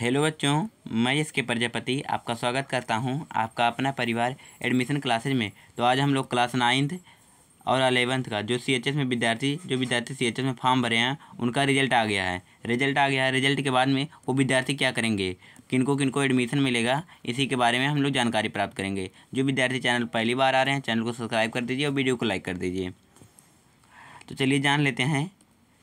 hello बच्चों मैं इसके प्रजापति आपका स्वागत करता हूं आपका अपना परिवार एडमिशन क्लासेज में तो आज हम लोग क्लास नाइन्थ और अलेवंथ का जो सी एच एस में विद्यार्थी जो विद्यार्थी सी एच एस में फॉर्म भरे हैं उनका रिजल्ट आ गया है रिजल्ट आ गया है रिजल्ट के बाद में वो विद्यार्थी क्या करेंगे किनको किनको एडमिशन मिलेगा इसी के बारे में हम लोग जानकारी प्राप्त करेंगे जो विद्यार्थी चैनल पहली बार आ रहे हैं चैनल को सब्सक्राइब कर दीजिए और वीडियो को लाइक कर दीजिए तो चलिए जान लेते हैं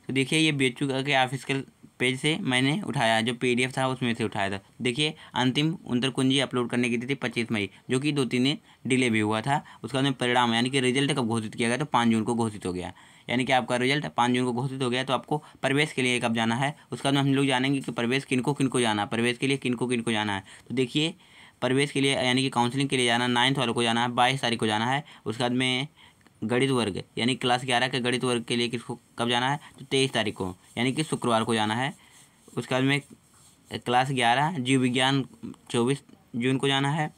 तो देखिए ये बी के ऑफिस के पेज से मैंने उठाया जो पी था उसमें से उठाया था देखिए अंतिम अंतर कुंजी अपलोड करने की थी पच्चीस मई जो कि दो तीन दिन डिले भी हुआ था उसका उसमें परिणाम यानी कि रिजल्ट कब घोषित किया गया तो पाँच जून को घोषित हो गया यानी कि आपका रिजल्ट पाँच जून को घोषित हो गया तो आपको प्रवेश के लिए कब जाना है उसका बाद हम लोग जानेंगे कि प्रवेश किनको किनको जाना है प्रवेश के लिए किनको किनको जाना है तो देखिए प्रवेश के लिए यानी कि काउंसलिंग के लिए जाना नाइन्थ वालों को जाना है बाईस तारीख को जाना है उसके बाद में गणित वर्ग यानी क्लास ग्यारह के गणित वर्ग के लिए किसको कब जाना है तो तेईस तारीख को यानी कि शुक्रवार को जाना है उसके बाद में क्लास ग्यारह जीव विज्ञान चौबीस जून को जाना है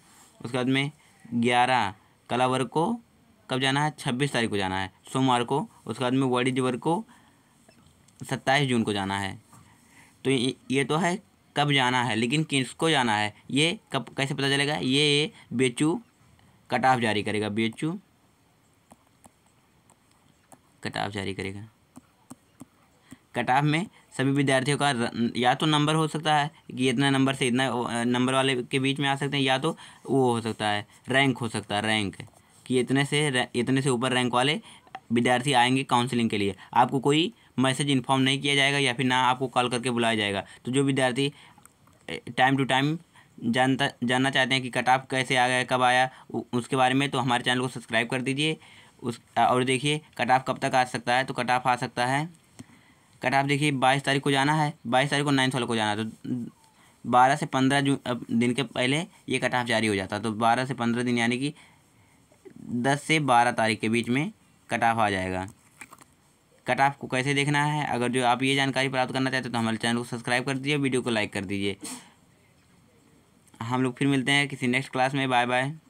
उसके बाद में ग्यारह कला वर्ग को कब जाना है छब्बीस तारीख को जाना है सोमवार को उसके बाद में वाणिज्य वर्ग को सत्ताईस जून को जाना है तो ये तो है कब जाना है लेकिन किसको जाना है ये कब कैसे पता चलेगा ये बेचू कट ऑफ जारी करेगा बेचू कटाव जारी करेगा कटाव में सभी विद्यार्थियों का या तो नंबर हो सकता है कि इतना नंबर से इतना नंबर वाले के बीच में आ सकते हैं या तो वो हो सकता है रैंक हो सकता है रैंक कि इतने से इतने से ऊपर रैंक वाले विद्यार्थी आएंगे काउंसलिंग के लिए आपको कोई मैसेज इन्फॉर्म नहीं किया जाएगा या फिर ना आपको कॉल करके बुलाया जाएगा तो जो विद्यार्थी टाइम टू टाइम जानता जानना चाहते हैं कि कट ऑफ कैसे आ गया कब आया उसके बारे में तो हमारे चैनल को सब्सक्राइब कर दीजिए उस और देखिए कट ऑफ कब तक आ सकता है तो कट ऑफ आ सकता है कट ऑफ देखिए बाईस तारीख को जाना है बाईस तारीख को नाइन सोलह को जाना है तो बारह से पंद्रह जून दिन के पहले ये कट ऑफ जारी हो जाता है तो बारह से पंद्रह दिन यानी कि दस से बारह तारीख के बीच में कट ऑफ आ जाएगा कट ऑफ को कैसे देखना है अगर जो आप ये जानकारी प्राप्त करना चाहते हो तो हमारे चैनल को सब्सक्राइब कर दीजिए वीडियो को लाइक कर दीजिए हम लोग फिर मिलते हैं किसी नेक्स्ट क्लास में बाय बाय